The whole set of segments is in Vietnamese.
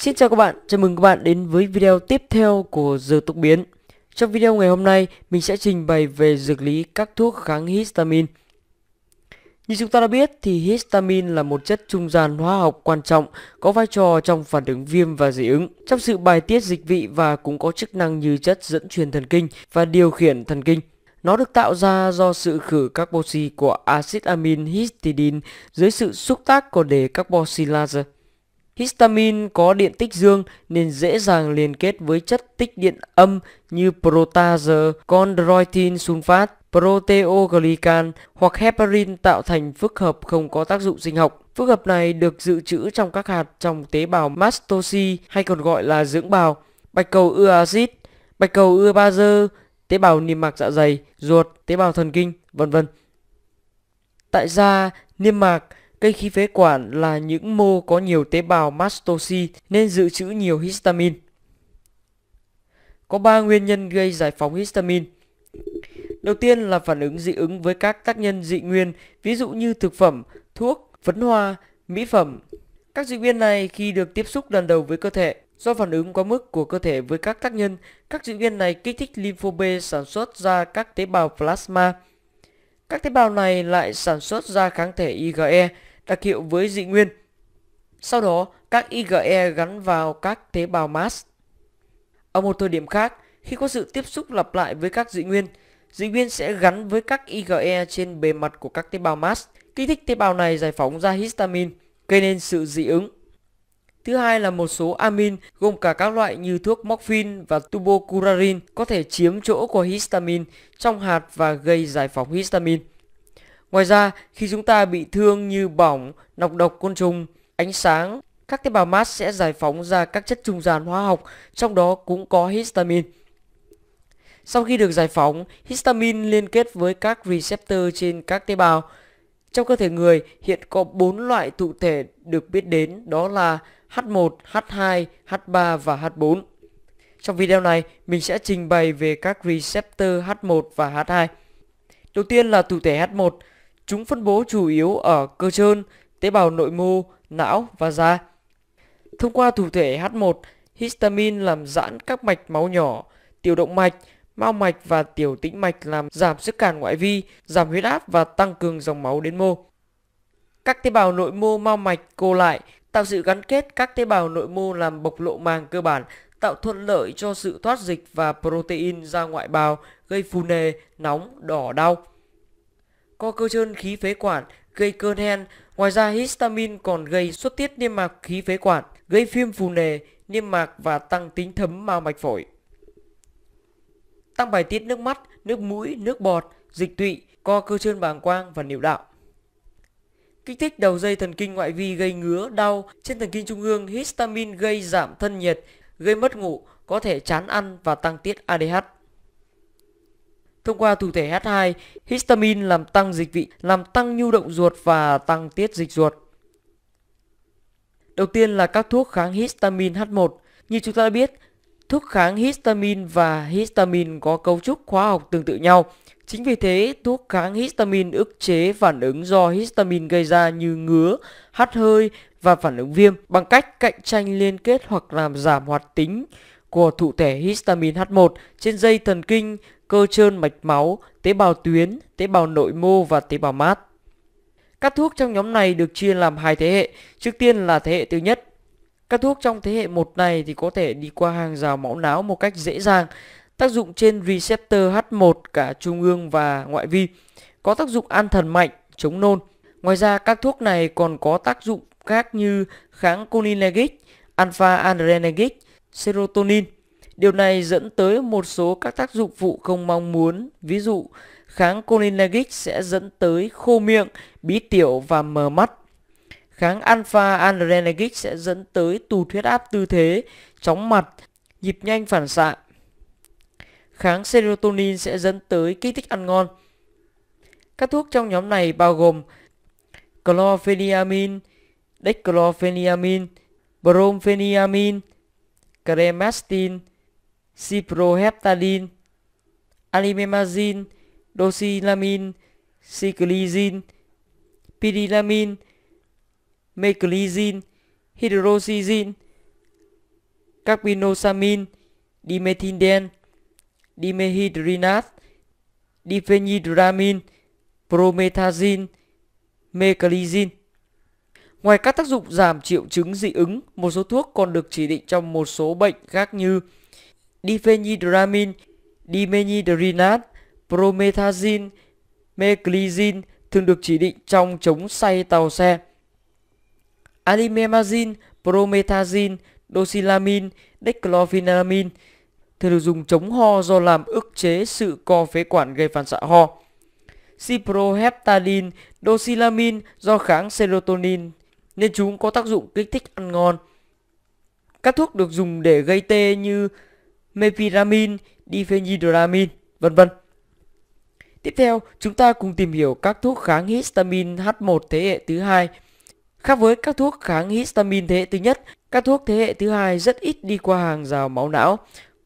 Xin chào các bạn, chào mừng các bạn đến với video tiếp theo của Dược Tục Biến. Trong video ngày hôm nay, mình sẽ trình bày về dược lý các thuốc kháng histamine. Như chúng ta đã biết thì histamine là một chất trung gian hóa học quan trọng có vai trò trong phản ứng viêm và dị ứng, trong sự bài tiết dịch vị và cũng có chức năng như chất dẫn truyền thần kinh và điều khiển thần kinh. Nó được tạo ra do sự khử carboxy của axit amin histidine dưới sự xúc tác của đề carboxylase. Histamine có điện tích dương nên dễ dàng liên kết với chất tích điện âm như protase, chondroitin sulfat, proteoglycan hoặc heparin tạo thành phức hợp không có tác dụng sinh học. Phức hợp này được dự trữ trong các hạt trong tế bào mastocy hay còn gọi là dưỡng bào, bạch cầu ưa axit, bạch cầu ưa bazơ, tế bào niêm mạc dạ dày, ruột, tế bào thần kinh, vân vân. Tại da, niêm mạc Cây khí phế quản là những mô có nhiều tế bào mastocy nên dự trữ nhiều histamine. Có 3 nguyên nhân gây giải phóng histamine. Đầu tiên là phản ứng dị ứng với các tác nhân dị nguyên, ví dụ như thực phẩm, thuốc, phấn hoa, mỹ phẩm. Các dị nguyên này khi được tiếp xúc lần đầu với cơ thể, do phản ứng quá mức của cơ thể với các tác nhân, các dị nguyên này kích thích lympho B sản xuất ra các tế bào plasma các tế bào này lại sản xuất ra kháng thể IgE đặc hiệu với dị nguyên. Sau đó, các IgE gắn vào các tế bào mast. Ở một thời điểm khác, khi có sự tiếp xúc lặp lại với các dị nguyên, dị nguyên sẽ gắn với các IgE trên bề mặt của các tế bào mast, kích thích tế bào này giải phóng ra histamine, gây nên sự dị ứng. Thứ hai là một số amin gồm cả các loại như thuốc morphine và tubocurarin có thể chiếm chỗ của histamine trong hạt và gây giải phóng histamine. Ngoài ra, khi chúng ta bị thương như bỏng, nọc độc côn trùng, ánh sáng, các tế bào mast sẽ giải phóng ra các chất trung gian hóa học, trong đó cũng có histamine. Sau khi được giải phóng, histamine liên kết với các receptor trên các tế bào. Trong cơ thể người hiện có 4 loại thụ thể được biết đến đó là H1, H2, H3 và H4. Trong video này, mình sẽ trình bày về các receptor H1 và H2. Đầu tiên là thụ thể H1. Chúng phân bố chủ yếu ở cơ trơn, tế bào nội mô, não và da. Thông qua thụ thể H1, histamine làm giãn các mạch máu nhỏ, tiểu động mạch, mao mạch và tiểu tĩnh mạch làm giảm sức cản ngoại vi, giảm huyết áp và tăng cường dòng máu đến mô. Các tế bào nội mô mao mạch cô lại tạo sự gắn kết các tế bào nội mô làm bộc lộ màng cơ bản, tạo thuận lợi cho sự thoát dịch và protein ra ngoại bào, gây phù nề, nóng, đỏ, đau. Co cơ trơn khí phế quản, gây cơn hen, ngoài ra histamine còn gây xuất tiết niêm mạc khí phế quản, gây viêm phù nề, niêm mạc và tăng tính thấm mao mạch phổi. Tăng bài tiết nước mắt, nước mũi, nước bọt, dịch tụy, co cơ trơn bàng quang và niệu đạo kích thích đầu dây thần kinh ngoại vi gây ngứa, đau trên thần kinh trung ương, histamine gây giảm thân nhiệt, gây mất ngủ, có thể chán ăn và tăng tiết ADH. Thông qua thủ thể H2, histamine làm tăng dịch vị, làm tăng nhu động ruột và tăng tiết dịch ruột. Đầu tiên là các thuốc kháng histamine H1. Như chúng ta đã biết, thuốc kháng histamine và histamine có cấu trúc hóa học tương tự nhau. Chính vì thế, thuốc kháng histamine ức chế phản ứng do histamine gây ra như ngứa, hắt hơi và phản ứng viêm bằng cách cạnh tranh liên kết hoặc làm giảm hoạt tính của thụ thể histamine H1 trên dây thần kinh, cơ trơn mạch máu, tế bào tuyến, tế bào nội mô và tế bào mát. Các thuốc trong nhóm này được chia làm hai thế hệ, trước tiên là thế hệ thứ nhất. Các thuốc trong thế hệ 1 này thì có thể đi qua hàng rào máu não một cách dễ dàng, tác dụng trên receptor H1 cả trung ương và ngoại vi, có tác dụng an thần mạnh, chống nôn. Ngoài ra các thuốc này còn có tác dụng khác như kháng cholinergic, alpha adrenergic, serotonin. Điều này dẫn tới một số các tác dụng phụ không mong muốn, ví dụ kháng cholinergic sẽ dẫn tới khô miệng, bí tiểu và mờ mắt. Kháng alpha adrenergic sẽ dẫn tới tụt huyết áp tư thế, chóng mặt, nhịp nhanh phản xạ, kháng serotonin sẽ dẫn tới kích thích ăn ngon. Các thuốc trong nhóm này bao gồm chlorpheniamin, dexchlorpheniamin, brompheniamin, cremastin, ciproheptadin, alimemazine, dosilamin, cyclizin, pirilamin, meclizine, hydroxyzine, carbinosamin, dimethindene, dimethydrinat, diphenhydramine, promethazine, meclizine. Ngoài các tác dụng giảm triệu chứng dị ứng, một số thuốc còn được chỉ định trong một số bệnh khác như diphenhydramine, dimethydrinat, promethazine, meclizine thường được chỉ định trong chống say tàu xe. Alimemazine, promethazine, dosilamin, declofenamin thường được dùng chống ho do làm ức chế sự co phế quản gây phản xạ ho. Ciproheptadin, dosilamin do kháng serotonin nên chúng có tác dụng kích thích ăn ngon. Các thuốc được dùng để gây tê như mepiramin, diphenhydramin vân vân. Tiếp theo, chúng ta cùng tìm hiểu các thuốc kháng histamine H1 thế hệ thứ hai. Khác với các thuốc kháng histamine thế hệ thứ nhất, các thuốc thế hệ thứ hai rất ít đi qua hàng rào máu não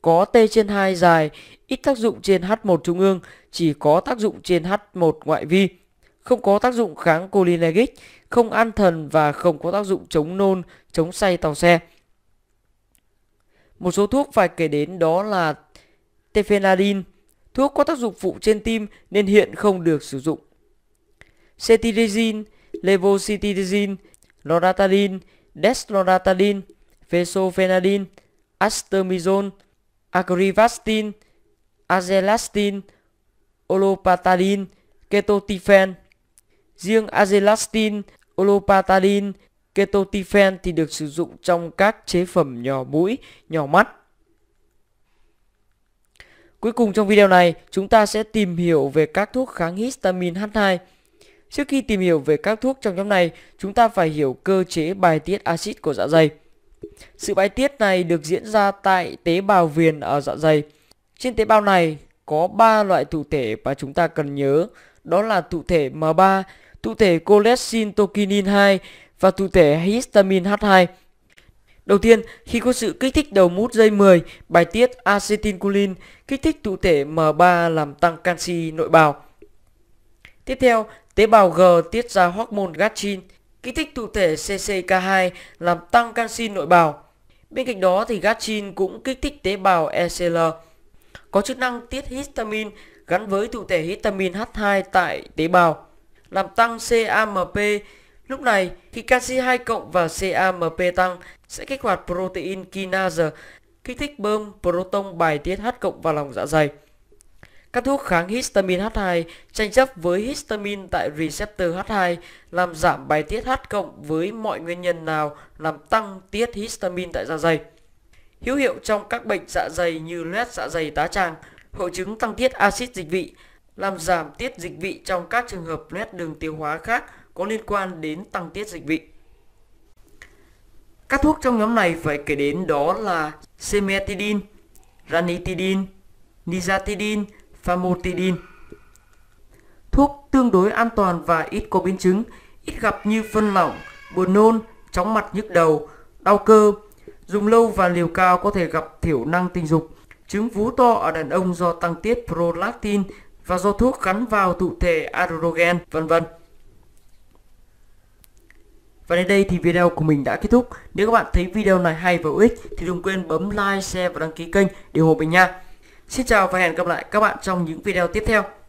có T trên 2 dài, ít tác dụng trên H1 trung ương, chỉ có tác dụng trên H1 ngoại vi, không có tác dụng kháng cholinergic, không an thần và không có tác dụng chống nôn, chống say tàu xe. Một số thuốc phải kể đến đó là tefenadin, thuốc có tác dụng phụ trên tim nên hiện không được sử dụng. Cetirizine, levocetirizine, loratadine, desloratadine, vesofenadine, astermizone, agrivastin, azelastin, olopatadin, ketotifen. Riêng azelastin, olopatadin, ketotifen thì được sử dụng trong các chế phẩm nhỏ mũi, nhỏ mắt. Cuối cùng trong video này, chúng ta sẽ tìm hiểu về các thuốc kháng histamine H2. Trước khi tìm hiểu về các thuốc trong nhóm này, chúng ta phải hiểu cơ chế bài tiết axit của dạ dày. Sự bài tiết này được diễn ra tại tế bào viền ở dạ dày. Trên tế bào này có 3 loại thụ thể mà chúng ta cần nhớ, đó là thụ thể M3, thụ thể cholecystokinin 2 và thụ thể histamine H2. Đầu tiên, khi có sự kích thích đầu mút dây 10, bài tiết acetylcholine kích thích thụ thể M3 làm tăng canxi nội bào. Tiếp theo, tế bào G tiết ra hormone gatrin kích thích thụ thể CCK2 làm tăng canxi nội bào. Bên cạnh đó thì gatrin cũng kích thích tế bào ECL có chức năng tiết histamine gắn với thụ thể histamine H2 tại tế bào, làm tăng CAMP. Lúc này, khi canxi 2 cộng và CAMP tăng sẽ kích hoạt protein kinase, kích thích bơm proton bài tiết H cộng vào lòng dạ dày. Các thuốc kháng histamine H2 tranh chấp với histamine tại receptor H2 làm giảm bài tiết H cộng với mọi nguyên nhân nào làm tăng tiết histamine tại dạ dày. Hữu hiệu trong các bệnh dạ dày như loét dạ dày tá tràng, hội chứng tăng tiết axit dịch vị, làm giảm tiết dịch vị trong các trường hợp loét đường tiêu hóa khác có liên quan đến tăng tiết dịch vị. Các thuốc trong nhóm này phải kể đến đó là semetidine, ranitidine, nizatidine, famotidine. Thuốc tương đối an toàn và ít có biến chứng, ít gặp như phân lỏng, buồn nôn, chóng mặt nhức đầu, đau cơ. Dùng lâu và liều cao có thể gặp thiểu năng tình dục, chứng vú to ở đàn ông do tăng tiết prolactin và do thuốc gắn vào tụ thể androgen, vân vân. Và đến đây thì video của mình đã kết thúc. Nếu các bạn thấy video này hay và hữu ích thì đừng quên bấm like, share và đăng ký kênh để ủng hộ mình nha. Xin chào và hẹn gặp lại các bạn trong những video tiếp theo.